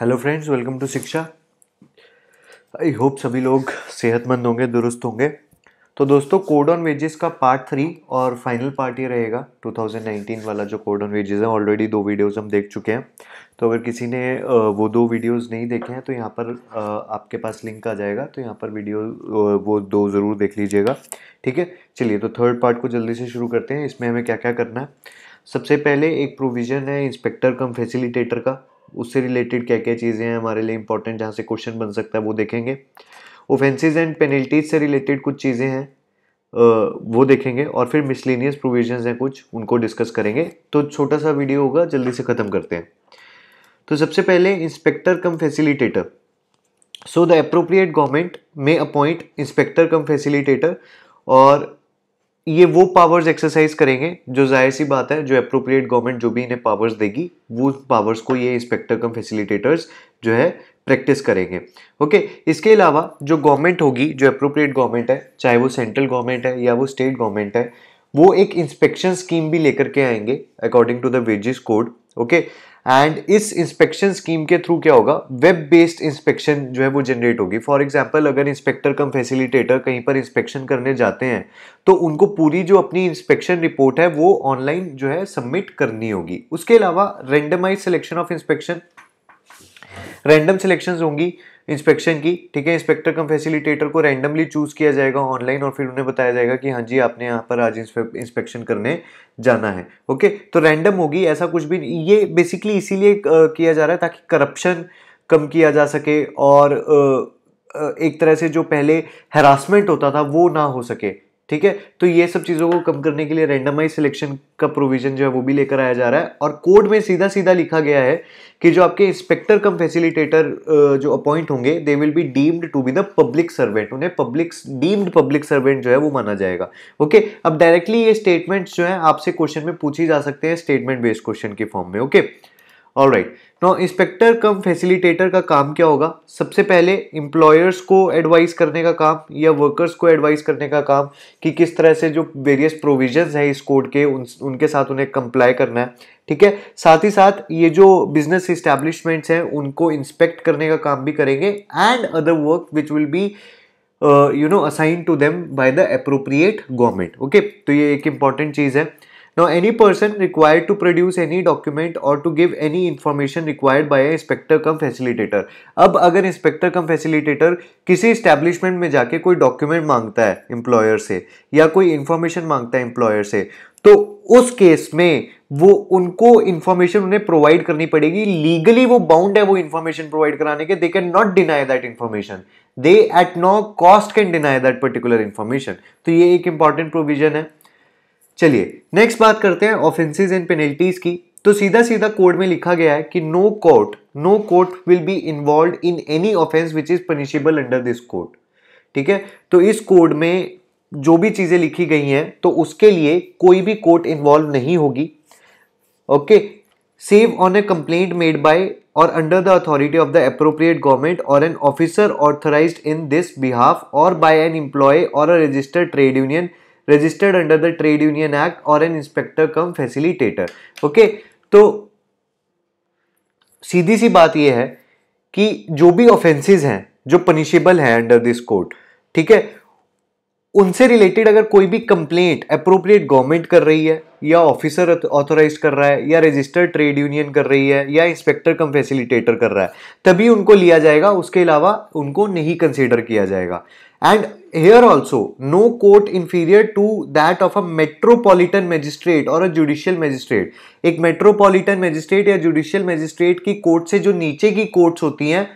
Hello friends welcome to शिक्षा I hope सभी लोग सेहतमंद होंगे दुरुस्त होंगे तो दोस्तों कोड ऑन वेजेस का पार्ट थ्री और फाइनल पार्ट ये रहेगा 2019 वाला जो कोड ऑन वेजेस है ऑलरेडी दो वीडियोस हम देख चुके हैं तो अगर किसी ने वो दो वीडियोस नहीं देखे हैं तो यहाँ पर आपके पास लिंक आ जाएगा तो यहाँ पर वीडियो वो दो ज़रूर देख लीजिएगा ठीक है चलिए तो थर्ड पार्ट को जल्दी से शुरू करते हैं इसमें हमें क्या क्या करना है सबसे पहले एक प्रोविज़न है इंस्पेक्टर कम फैसिलिटेटर का उससे रिलेटेड क्या क्या चीज़ें हैं हमारे लिए इंपॉर्टेंट जहाँ से क्वेश्चन बन सकता है वो देखेंगे ओफेंसेज एंड पेनल्टीज से रिलेटेड कुछ चीज़ें हैं वो देखेंगे और फिर मिसलिनियस प्रोविजंस हैं कुछ उनको डिस्कस करेंगे तो छोटा सा वीडियो होगा जल्दी से ख़त्म करते हैं तो सबसे पहले inspector cum facilitator so the appropriate government में अपॉइंट इंस्पेक्टर कम फैसिलिटेटर और ये वो पावर्स एक्सरसाइज करेंगे जो जाहिर सी बात है जो अप्रोप्रिएट गवर्नमेंट जो भी इन्हें पावर्स देगी वो पावर्स को ये इंस्पेक्टर कम फैसिलिटेटर्स जो है प्रैक्टिस करेंगे ओके इसके अलावा जो गवर्नमेंट होगी जो अप्रोप्रिएट गवर्नमेंट है चाहे वो सेंट्रल गवर्नमेंट है या वो स्टेट गवर्नमेंट है वो एक इंस्पेक्शन स्कीम भी लेकर के आएंगे according to the wages code okay and इस इंस्पेक्शन स्कीम के थ्रू क्या होगा वेब बेस्ड इंस्पेक्शन जो है वो जनरेट होगी फॉर एग्जाम्पल अगर इंस्पेक्टर कम फैसिलिटेटर कहीं पर इंस्पेक्शन करने जाते हैं तो उनको पूरी जो अपनी इंस्पेक्शन रिपोर्ट है वो ऑनलाइन जो है सबमिट करनी होगी उसके अलावा randomise selection of inspection random selection होंगी इंस्पेक्शन की ठीक है इंस्पेक्टर कम फैसिलिटेटर को रैंडमली चूज़ किया जाएगा ऑनलाइन और फिर उन्हें बताया जाएगा कि हाँ जी आपने यहाँ पर आज इंस्पेक्शन करने जाना है ओके तो रैंडम होगी ऐसा कुछ भी ये बेसिकली इसीलिए किया जा रहा है ताकि करप्शन कम किया जा सके और एक तरह से जो पहले हेरासमेंट होता था वो ना हो सके ठीक है तो ये सब चीज़ों को कम करने के लिए रेंडमाइज सिलेक्शन का प्रोविजन जो है वो भी लेकर आया जा रहा है और कोड में सीधा सीधा लिखा गया है कि जो आपके इंस्पेक्टर कम फैसिलिटेटर जो अपॉइंट होंगे they will be deemed to be the public servant उन्हें पब्लिक डीम्ड पब्लिक सर्वेंट जो है वो माना जाएगा ओके अब डायरेक्टली ये स्टेटमेंट जो है आपसे क्वेश्चन में पूछी जा सकते हैं स्टेटमेंट बेस्ड क्वेश्चन के फॉर्म में okay all right no inspector cum facilitator का काम क्या होगा सबसे पहले इम्प्लॉयर्स को एडवाइस करने का काम या वर्कर्स को एडवाइस करने का काम कि किस तरह से जो वेरियस प्रोविजन है इस कोड के उन उनके साथ उन्हें कंप्लाई करना है ठीक है साथ ही साथ ये जो बिजनेस इस्टेब्लिशमेंट्स हैं उनको इंस्पेक्ट करने का काम भी करेंगे and other work which will be you know assign to them by the appropriate government okay तो ये एक इंपॉर्टेंट चीज़ है Now, any person required to produce any document or to give any information required by a inspector cum facilitator. अब अगर inspector cum facilitator किसी establishment में जाके कोई document मांगता है employer से या कोई information मांगता है employer से तो उस केस में वो उनको इंफॉर्मेशन उन्हें प्रोवाइड करनी पड़ेगी लीगली वो बाउंड है वो इंफॉर्मेशन प्रोवाइड कराने के they can not deny that information they at no cost can deny that particular information तो ये एक इंपॉर्टेंट प्रोविजन है चलिए नेक्स्ट बात करते हैं ऑफेंसेज एंड पेनल्टीज की तो सीधा सीधा कोड में लिखा गया है कि no court no court will be involve in any offence which is punishable under this court ठीक है तो इस कोड में जो भी चीज़ें लिखी गई हैं तो उसके लिए कोई भी कोर्ट इन्वॉल्व नहीं होगी okay save on a complaint made by और under the authority of the appropriate government और an officer authorise in this behalf और बाय एन एम्प्लॉय और a registered trade union registered under the trade union act और an inspector cum facilitator okay तो सीधी सी बात यह है कि जो भी ऑफेंसेस हैं जो पनिशेबल हैं अंडर दिस कोर्ट ठीक है उनसे रिलेटेड अगर कोई भी कंप्लेंट अप्रोप्रिएट गवर्नमेंट कर रही है या ऑफिसर ऑथोराइज कर रहा है या रजिस्टर्ड ट्रेड यूनियन कर रही है या इंस्पेक्टर कम फैसिलिटेटर कर रहा है तभी उनको लिया जाएगा उसके अलावा उनको नहीं कंसिडर किया जाएगा And here also, no court inferior to that of a metropolitan magistrate और a judicial magistrate. एक metropolitan magistrate या judicial magistrate की court से जो नीचे की courts होती हैं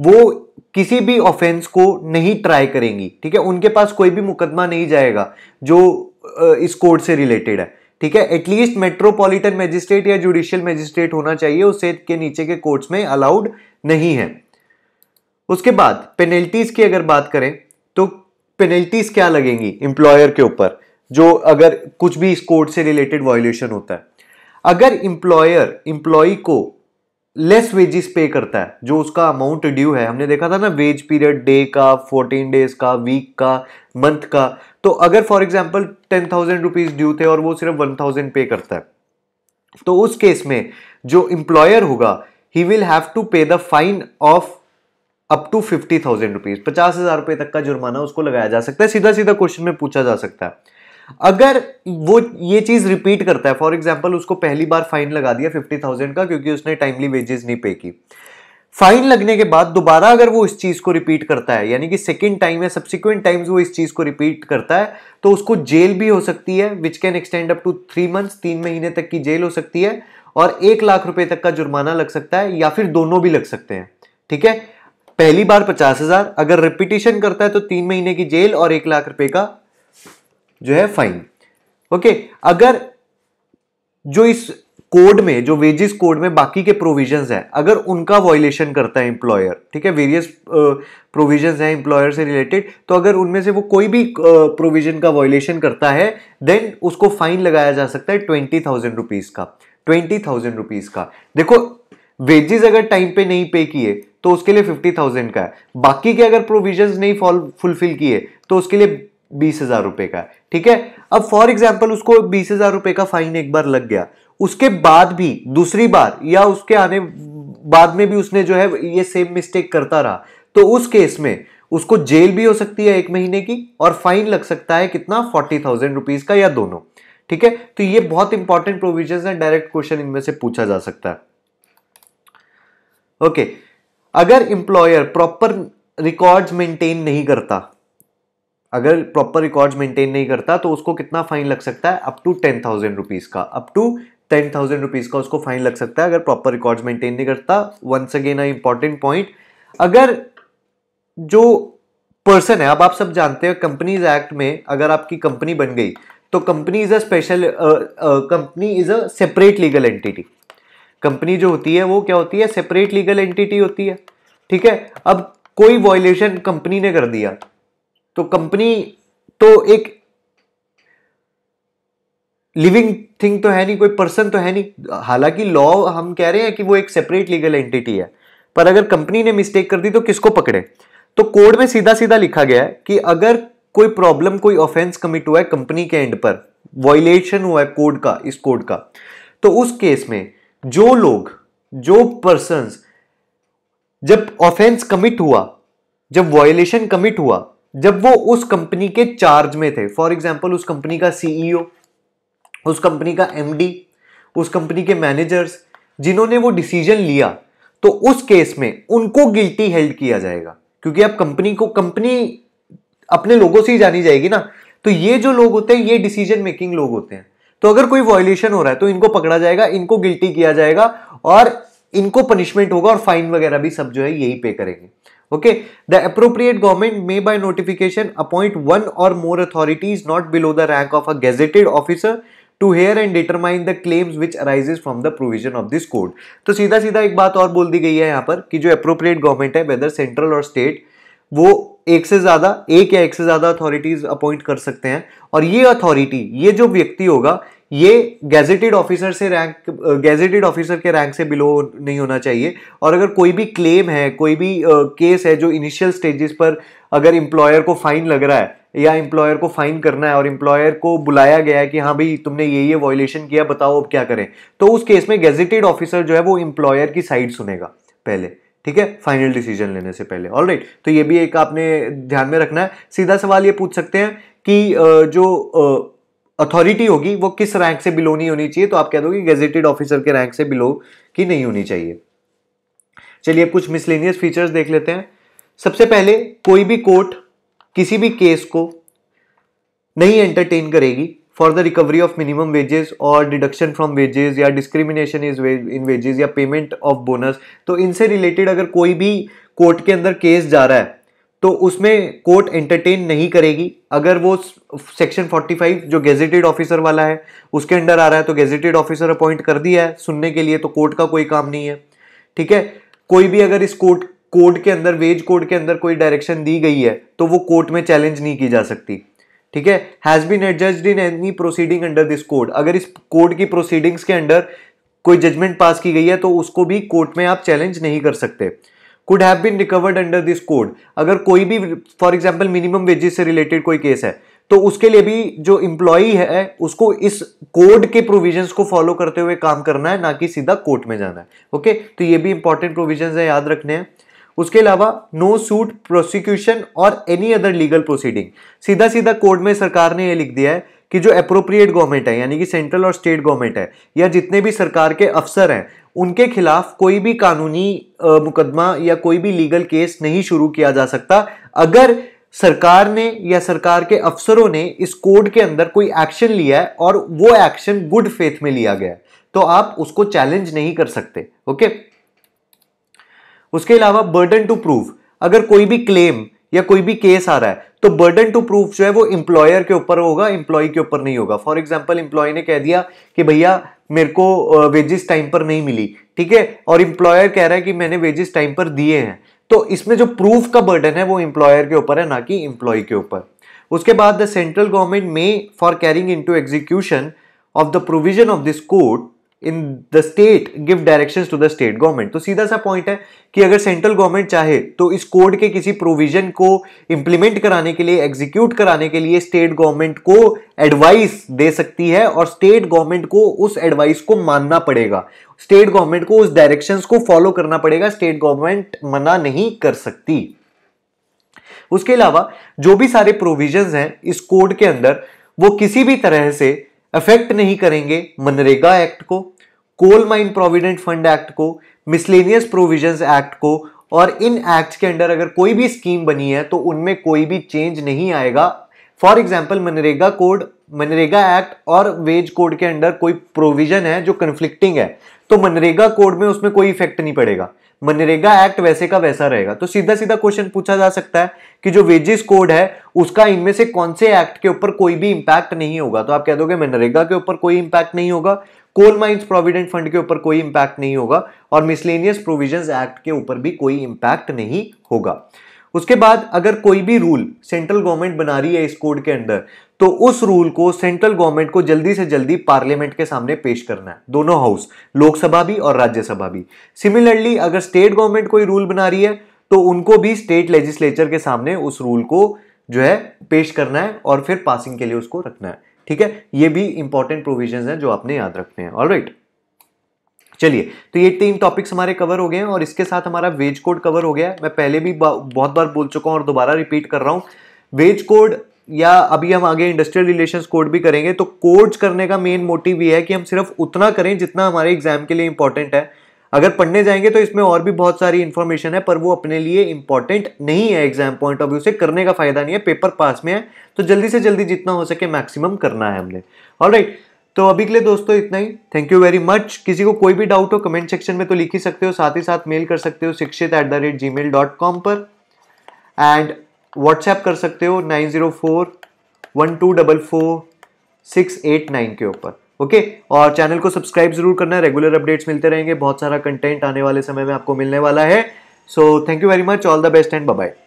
वो किसी भी ऑफेंस को नहीं ट्राई करेंगी ठीक है उनके पास कोई भी मुकदमा नहीं जाएगा जो इस कोर्ट से रिलेटेड है ठीक है एटलीस्ट मेट्रोपॉलिटन मजिस्ट्रेट या जुडिशियल मजिस्ट्रेट होना चाहिए उससे के नीचे के कोर्ट्स में अलाउड नहीं है उसके बाद पेनल्टीज की अगर बात करें तो पेनल्टीज क्या लगेंगी इंप्लॉयर के ऊपर जो अगर कुछ भी इस कोड से रिलेटेड वायोलेशन होता है अगर इंप्लॉयर इंप्लॉई को लेस वेजेस पे करता है जो उसका अमाउंट ड्यू है हमने देखा था ना वेज पीरियड डे का फोर्टीन डेज का वीक का मंथ का तो अगर for example ten thousand rupees due थे और वो सिर्फ वन थाउजेंड पे करता है तो उस केस में जो इंप्लॉयर होगा he will have to pay the fine of up to fifty thousand rupees पचास हजार रुपए तक का जुर्माना उसको लगाया जा सकता है सीधा सीधा क्वेश्चन में पूछा जा सकता है अगर वो ये चीज रिपीट करता है फॉर एग्जाम्पल उसको पहली बार फाइन लगा दिया फिफ्टी थाउजेंड का क्योंकि उसने टाइमली वेजेस नहीं पे की फाइन लगने के बाद दोबारा अगर वो इस चीज को रिपीट करता है यानी कि सेकेंड टाइम या सब्सिक्वेंट टाइम्स वो इस चीज को रिपीट करता है तो उसको जेल भी हो सकती है which can extend up to three months तीन महीने तक की जेल हो सकती है और एक लाख रुपए तक का जुर्माना लग सकता है या फिर दोनों भी लग सकते हैं ठीक है पहली बार पचास हजार अगर रिपीटेशन करता है तो तीन महीने की जेल और एक लाख रुपए का जो है फाइन ओके अगर जो इस कोड में जो वेजेस कोड में बाकी के प्रोविजंस हैं अगर उनका वॉयलेशन करता है एम्प्लॉयर ठीक है वेरियस प्रोविजंस हैं एम्प्लॉयर से रिलेटेड तो अगर उनमें से वो कोई भी प्रोविजन uh, का वॉयलेशन करता है देन उसको फाइन लगाया जा सकता है ट्वेंटी थाउजेंड रुपीज़ का ट्वेंटी थाउजेंड रुपीज़ का देखो वेजेस अगर टाइम पे नहीं पे किए तो उसके लिए फिफ्टी थाउजेंड का है बाकी के अगर प्रोविजन नहीं फुलफिल किए तो उसके लिए बीस हजार रुपए का है ठीक है अब फॉर एग्जाम्पल उसको बीस हजार रुपए का फाइन एक बार लग गया उसके बाद भी दूसरी बार या उसके आने बाद में भी उसने जो है ये सेम मिस्टेक करता रहा तो उस केस में उसको जेल भी हो सकती है एक महीने की और फाइन लग सकता है कितना फोर्टी थाउजेंड रुपीज का या दोनों ठीक है तो ये बहुत इंपॉर्टेंट प्रोविजन है डायरेक्ट क्वेश्चन इनमें से पूछा जा सकता है ओके okay. अगर इंप्लॉयर प्रॉपर रिकॉर्ड्स मेंटेन नहीं करता अगर प्रॉपर रिकॉर्ड्स मेंटेन नहीं करता तो उसको कितना फाइन लग सकता है up to ten thousand rupees का up to ten thousand rupees का उसको फाइन लग सकता है अगर प्रॉपर रिकॉर्ड्स मेंटेन नहीं करता once again I important point अगर जो पर्सन है अब आप सब जानते हो कंपनीज एक्ट में अगर आपकी कंपनी बन गई तो company is a special company is a separate legal entity company जो होती है वो क्या होती है सेपरेट लीगल एंटिटी होती है ठीक है अब कोई वॉयलेशन कंपनी ने कर दिया तो कंपनी तो एक लिविंग थिंग तो है नहीं कोई पर्सन तो है नहीं हालांकि लॉ हम कह रहे हैं कि वो एक सेपरेट लीगल एंटिटी है पर अगर कंपनी ने मिस्टेक कर दी तो किसको पकड़े तो कोड में सीधा सीधा लिखा गया है कि अगर कोई प्रॉब्लम कोई ऑफेंस कमिट हुआ है कंपनी के एंड पर वॉयलेशन हुआ है कोड का इस कोड का तो उस केस में जो लोग जो पर्सन जब ऑफेंस कमिट हुआ जब वायलेशन कमिट हुआ जब वो उस कंपनी के चार्ज में थे फॉर एग्जाम्पल उस कंपनी का सीईओ e उस कंपनी का एमडी उस कंपनी के मैनेजर्स जिन्होंने वो डिसीजन लिया तो उस केस में उनको गिल्टी हेल्ड किया जाएगा क्योंकि अब कंपनी को कंपनी अपने लोगों से ही जानी जाएगी ना तो ये जो लोग होते हैं ये डिसीजन मेकिंग लोग होते हैं तो अगर कोई वॉयलेशन हो रहा है तो इनको पकड़ा जाएगा इनको गिल्टी किया जाएगा और इनको पनिशमेंट होगा और फाइन वगैरह भी सब जो है यही पे करेंगे okay the appropriate government may by notification appoint one और more authorities not below the rank of a gazetted officer to hear and determine the claims which arises from the provision of this code तो सीधा सीधा एक बात और बोल दी गई है यहां पर कि जो अप्रोप्रिएट गवर्नमेंट है वेदर सेंट्रल और स्टेट वो एक से ज़्यादा एक या एक से ज़्यादा अथॉरिटीज़ अपॉइंट कर सकते हैं और ये अथॉरिटी ये जो व्यक्ति होगा ये गैजेटेड ऑफिसर से रैंक गैजेटेड ऑफिसर के रैंक से बिलो नहीं होना चाहिए और अगर कोई भी क्लेम है कोई भी केस uh, है जो इनिशियल स्टेजेस पर अगर इंप्लॉयर को फाइन लग रहा है या इंप्लॉयर को फाइन करना है और इंप्लॉयर को बुलाया गया है कि हाँ भाई तुमने ये ये वॉयलेशन किया बताओ अब क्या करें तो उस केस में गैजेटेड ऑफिसर जो है वो इंप्लॉयर की साइड सुनेगा पहले ठीक है फाइनल डिसीजन लेने से पहले ऑल राइट right, तो ये भी एक आपने ध्यान में रखना है सीधा सवाल ये पूछ सकते हैं कि जो अथॉरिटी होगी वो किस रैंक से बिलो नहीं होनी चाहिए तो आप कह दोगे गेजेटेड ऑफिसर के रैंक से बिलो की नहीं होनी चाहिए चलिए कुछ मिसलेनियस फीचर्स देख लेते हैं सबसे पहले कोई भी कोर्ट किसी भी केस को नहीं एंटरटेन करेगी for the recovery of minimum wages और डिडक्शन फ्रॉम वेजेस या डिस्क्रिमिनेशन इज इन वेजेस या पेमेंट ऑफ बोनस तो इनसे रिलेटेड अगर कोई भी कोर्ट के अंदर केस जा रहा है तो उसमें कोर्ट एंटरटेन नहीं करेगी अगर वो सेक्शन 45 जो गेजेटेड ऑफिसर वाला है उसके अंडर आ रहा है तो गेजेटेड ऑफिसर अपॉइंट कर दिया है सुनने के लिए तो कोर्ट का कोई काम नहीं है ठीक है कोई भी अगर इस कोर्ट कोड के अंदर वेज कोड के अंदर कोई डायरेक्शन दी गई है तो वो कोर्ट में चैलेंज नहीं की जा सकती ठीक है has been adjusted in any proceeding under this code अगर इस कोड की प्रोसीडिंग्स के अंडर कोई जजमेंट पास की गई है तो उसको भी कोर्ट में आप चैलेंज नहीं कर सकते could have been recovered under this code अगर कोई भी फॉर एग्जाम्पल मिनिमम वेजेस से रिलेटेड कोई केस है तो उसके लिए भी जो इंप्लॉई है उसको इस कोड के प्रोविजंस को फॉलो करते हुए काम करना है ना कि सीधा कोर्ट में जाना है ओके तो ये भी इंपॉर्टेंट प्रोविजंस है याद रखने हैं उसके अलावा नो सूट प्रोसिक्यूशन और एनी अदर लीगल प्रोसीडिंग सीधा सीधा कोर्ट में सरकार ने यह लिख दिया है कि जो अप्रोप्रिएट गवर्नमेंट है यानी कि सेंट्रल और स्टेट गवर्नमेंट है या जितने भी सरकार के अफसर हैं उनके खिलाफ कोई भी कानूनी मुकदमा या कोई भी लीगल केस नहीं शुरू किया जा सकता अगर सरकार ने या सरकार के अफसरों ने इस कोड के अंदर कोई एक्शन लिया है और वो एक्शन गुड फेथ में लिया गया है तो आप उसको चैलेंज नहीं कर सकते ओके उसके अलावा बर्डन टू प्रूफ अगर कोई भी क्लेम या कोई भी केस आ रहा है तो बर्डन टू प्रूफ जो है वो इंप्लॉयर के ऊपर होगा इंप्लॉय के ऊपर नहीं होगा फॉर एग्जाम्पल इंप्लॉय ने कह दिया कि भैया मेरे को वेजिस टाइम पर नहीं मिली ठीक है और इंप्लॉयर कह रहा है कि मैंने वेजिस टाइम पर दिए हैं तो इसमें जो प्रूफ का बर्डन है वो इंप्लॉयर के ऊपर है ना कि इंप्लॉय के ऊपर उसके बाद the central government may for carrying into execution of the provision of this court in the state give direction to the state government तो सीधा सा पॉइंट है कि अगर सेंट्रल गवर्नमेंट चाहे तो इस कोड के किसी प्रोविजन को इंप्लीमेंट कराने के लिए एग्जीक्यूट कराने के लिए स्टेट गवर्नमेंट को एडवाइस दे सकती है और स्टेट गवर्नमेंट को उस एडवाइस को मानना पड़ेगा स्टेट गवर्नमेंट को उस डायरेक्शन को फॉलो करना पड़ेगा स्टेट गवर्नमेंट मना नहीं कर सकती उसके अलावा जो भी सारे प्रोविजन हैं इस कोड के अंदर वो किसी भी तरह से अफेक्ट नहीं करेंगे मनरेगा एक्ट को coal mine provident fund act को मिसलेनियस प्रोविजंस एक्ट को और इन एक्ट के अंडर अगर कोई भी स्कीम बनी है तो उनमें कोई भी चेंज नहीं आएगा for example MNREGA code MNREGA act और वेज कोड के अंडर कोई प्रोविजन है जो कन्फ्लिक्टिंग है तो मनरेगा कोड में उसमें कोई इफेक्ट नहीं पड़ेगा मनरेगा एक्ट वैसे का वैसा रहेगा तो सीधा सीधा क्वेश्चन पूछा जा सकता है कि जो वेजेस कोड है उसका इनमें से कौन से एक्ट के ऊपर कोई भी इंपैक्ट नहीं होगा तो आप कह दोगे मनरेगा के ऊपर कोई इंपैक्ट नहीं होगा कोल माइंस प्रोविडेंट फंड के ऊपर कोई इंपैक्ट नहीं होगा और मिसलेनियस प्रोविजन एक्ट के ऊपर भी कोई इंपैक्ट नहीं होगा उसके बाद अगर कोई भी रूल सेंट्रल गवर्नमेंट बना रही है इस कोड के अंदर तो उस रूल को सेंट्रल गवर्नमेंट को जल्दी से जल्दी पार्लियामेंट के सामने पेश करना है दोनों हाउस लोकसभा भी और राज्यसभा भी सिमिलरली अगर स्टेट गवर्नमेंट कोई रूल बना रही है तो उनको भी स्टेट लेजिस्लेचर के सामने उस रूल को जो है पेश करना है और फिर पासिंग के लिए उसको रखना है ठीक है ये भी इंपॉर्टेंट प्रोविजन है जो आपने याद रखने हैं ऑल राइट चलिए तो ये तीन टॉपिक्स हमारे कवर हो गए हैं और इसके साथ हमारा वेज कोड कवर हो गया है मैं पहले भी बहुत बार बोल चुका हूं और दोबारा रिपीट कर रहा हूं वेज कोड या अभी हम आगे इंडस्ट्रियल रिलेशन कोड भी करेंगे तो कोड्स करने का मेन मोटिव ये है कि हम सिर्फ उतना करें जितना हमारे एग्जाम के लिए इंपॉर्टेंट है अगर पढ़ने जाएंगे तो इसमें और भी बहुत सारी इन्फॉर्मेशन है पर वो अपने लिए इंपॉर्टेंट नहीं है एग्जाम पॉइंट ऑफ व्यू से करने का फायदा नहीं है पेपर पास में है तो जल्दी से जल्दी जितना हो सके मैक्सिमम करना है हमने और राइट तो अभी के लिए दोस्तों इतना ही थैंक यू वेरी मच किसी को कोई भी डाउट हो कमेंट सेक्शन में तो लिख ही सकते हो साथ ही साथ मेल कर सकते हो Shikshit at the rate Gmail dot com पर एंड व्हाट्सएप कर सकते हो nine zero four one two double four six eight nine के ऊपर ओके और चैनल को सब्सक्राइब जरूर करना रेगुलर अपडेट्स मिलते रहेंगे बहुत सारा कंटेंट आने वाले समय में आपको मिलने वाला है so thank you very much all the best and bye